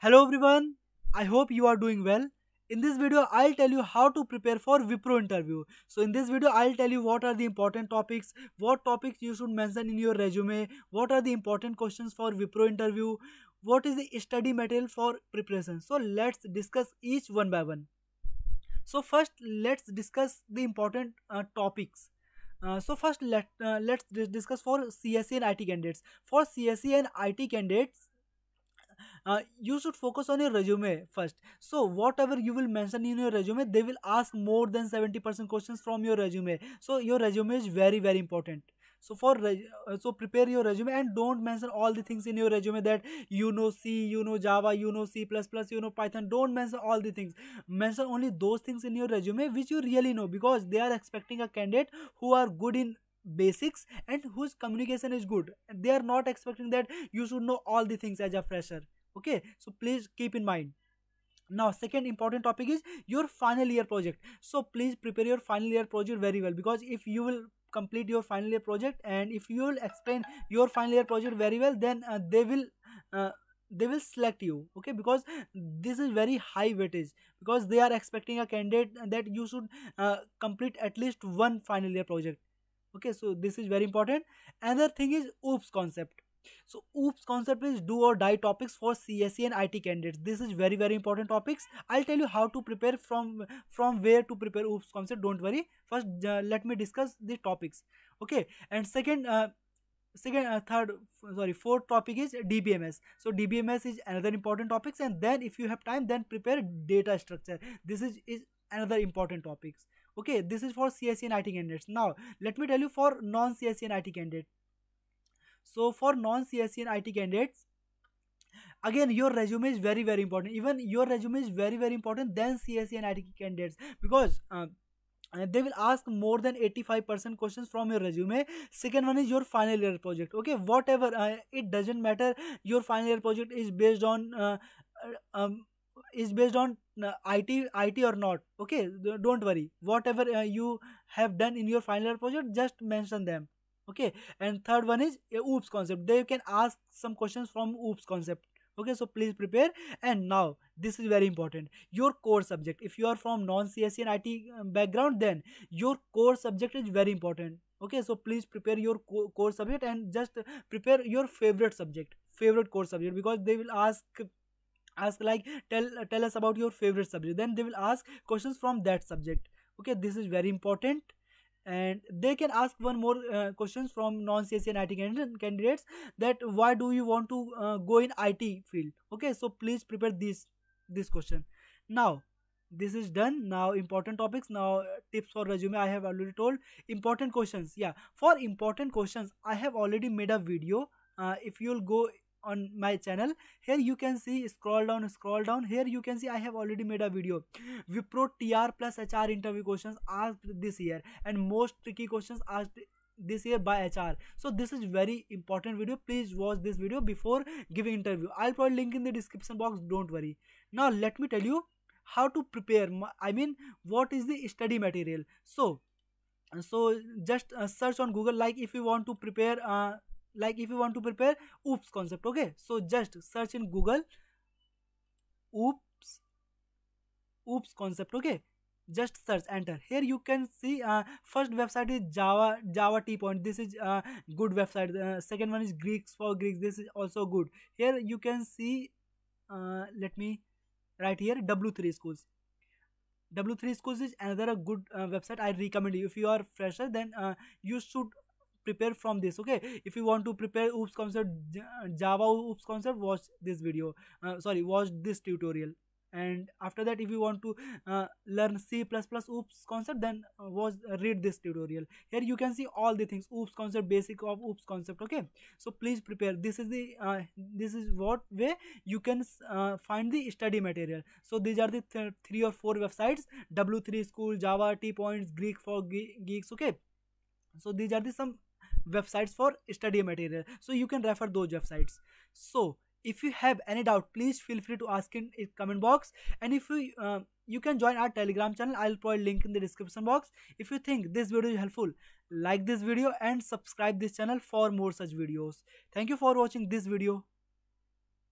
Hello everyone, I hope you are doing well. In this video, I'll tell you how to prepare for Wipro interview. So in this video, I'll tell you what are the important topics, what topics you should mention in your resume, what are the important questions for Wipro interview, what is the study material for preparation. So let's discuss each one by one. So first, let's discuss the important uh, topics. Uh, so first let uh, let's discuss for CSE and IT candidates. For CSE and IT candidates, uh, you should focus on your resume first so whatever you will mention in your resume they will ask more than 70% questions from your resume so your resume is very very important so for uh, so prepare your resume and don't mention all the things in your resume that you know c you know java you know c++ you know python don't mention all the things mention only those things in your resume which you really know because they are expecting a candidate who are good in basics and whose communication is good they are not expecting that you should know all the things as a fresher okay so please keep in mind now second important topic is your final year project so please prepare your final year project very well because if you will complete your final year project and if you will explain your final year project very well then uh, they will uh, they will select you okay because this is very high weightage because they are expecting a candidate that you should uh, complete at least one final year project okay so this is very important another thing is oops concept so oops concept is do or die topics for cse and it candidates this is very very important topics i'll tell you how to prepare from from where to prepare oops concept don't worry first uh, let me discuss the topics okay and second uh, second uh, third sorry fourth topic is dbms so dbms is another important topics and then if you have time then prepare data structure this is is another important topics okay this is for CSE and it candidates now let me tell you for non CSE and it candidates so for non-csn it candidates again your resume is very very important even your resume is very very important than csn it candidates because uh, uh, they will ask more than 85% questions from your resume second one is your final year project okay whatever uh, it doesn't matter your final year project is based on uh, uh um, is based on uh, IT IT or not. Okay, don't worry. Whatever uh, you have done in your final project, just mention them okay and third one is a oops concept They can ask some questions from oops concept okay so please prepare and now this is very important your core subject if you are from non cse and it um, background then your core subject is very important okay so please prepare your co core subject and just prepare your favorite subject favorite core subject because they will ask ask like tell tell us about your favorite subject then they will ask questions from that subject okay this is very important and they can ask one more uh, questions from non-CSE and IT candidates that why do you want to uh, go in IT field okay so please prepare this this question now this is done now important topics now uh, tips for resume i have already told important questions yeah for important questions i have already made a video uh, if you'll go on my channel here you can see scroll down scroll down here you can see i have already made a video wipro tr plus hr interview questions asked this year and most tricky questions asked this year by hr so this is very important video please watch this video before giving interview i'll probably link in the description box don't worry now let me tell you how to prepare i mean what is the study material so so just uh, search on google like if you want to prepare uh, like if you want to prepare oops concept okay so just search in google oops oops concept okay just search enter here you can see uh, first website is java java t point this is uh, good website uh, second one is greeks for greeks this is also good here you can see uh, let me right here w3 schools w3 schools is another good uh, website i recommend you if you are fresher then uh, you should prepare from this okay if you want to prepare oops concept java oops concept watch this video uh, sorry watch this tutorial and after that if you want to uh, learn c++ oops concept then uh, watch uh, read this tutorial here you can see all the things oops concept basic of oops concept okay so please prepare this is the uh, this is what way you can uh, find the study material so these are the th three or four websites w3 school java t points greek for ge geeks okay so these are the some websites for study material so you can refer those websites so if you have any doubt please feel free to ask in comment box and if you uh, you can join our telegram channel i'll provide link in the description box if you think this video is helpful like this video and subscribe this channel for more such videos thank you for watching this video